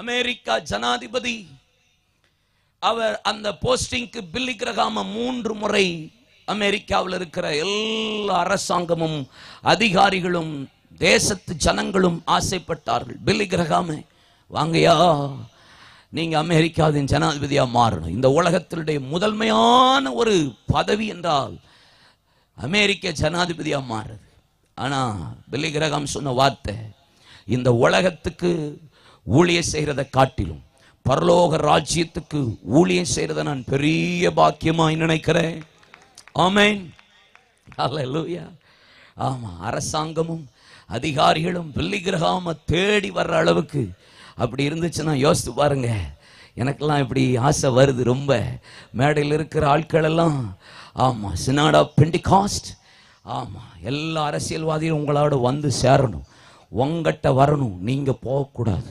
America ஜனாதிபதி அவர் அந்த போஸ்டிங்க்கு பில்லி கிரகாம மூன்று முறை அமெரிக்காவில் இருக்கிற எல்லா அரசாங்கமும் அதிகாரிகளும் தேசத்து ஜனங்களும் ஆசைப்பட்டார்கள் பில்லி கிரகாம வாங்கையா நீங்க அமெரிக்காவின் ஜனாதிபதியா மாறணும் இந்த உலகத்தினுடைய முதன்மையான ஒரு பதவி என்றால் அமெரிக்க ஜனாதிபதியா மாறுறது ஆனா பில்லி கிரகாம் சொன்ன வார்த்தை இந்த உலகத்துக்கு ஊழிய செய்கிறதை காட்டிலும் பரலோக ராஜ்யத்துக்கு ஊழியம் செய்கிறத நான் பெரிய பாக்கியமாக நினைக்கிறேன் ஆமேன் அல்லூயா ஆமாம் அரசாங்கமும் அதிகாரிகளும் வெள்ளிகிரகாம தேடி வர்ற அளவுக்கு அப்படி இருந்துச்சுன்னா யோசித்து பாருங்க எனக்கெல்லாம் இப்படி ஆசை வருது ரொம்ப மேடையில் இருக்கிற ஆட்கள் எல்லாம் ஆமாம் சினாடா பெண்டி காஸ்ட் ஆமாம் எல்லா அரசியல்வாதியும் உங்களோட வந்து சேரணும் உங்கள்கிட்ட வரணும் நீங்கள் போகக்கூடாது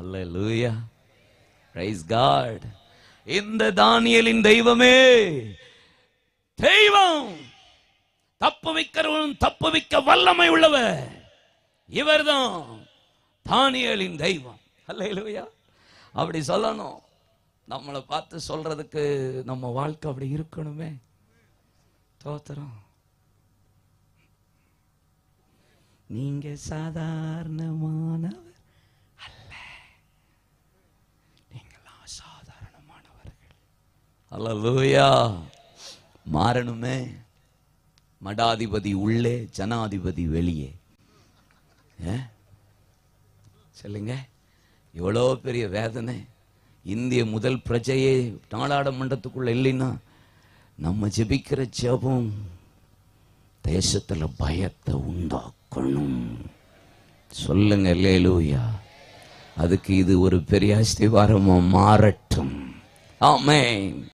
அல்ல லூயா ரைஸ் காட் இந்த தானியலின் தெய்வமே தெய்வம் தப்பு வைக்கிறவன் தப்பு வைக்க வல்லமை உள்ளவர் இவர்தான் தானியலின் தெய்வம் அல்ல லூயா அப்படி சொல்லணும் நம்மளை பார்த்து சொல்றதுக்கு நம்ம வாழ்க்கை அப்படி இருக்கணுமே தோத்துறோம் நீங்க சாதாரண அல்லா மாறணுமே மடாதிபதி உள்ளே ஜனாதிபதி வெளியே சொல்லுங்க எவ்வளோ பெரிய வேதனை இந்திய முதல் பிரஜையே நாடாளுமன்றத்துக்குள்ள இல்லைன்னா நம்ம ஜெபிக்கிற ஜபம் தேசத்தில் பயத்தை உண்டாக்கணும் சொல்லுங்க லேலூயா அதுக்கு இது ஒரு பெரிய அஸ்திவாரமாக மாறட்டும் ஆமே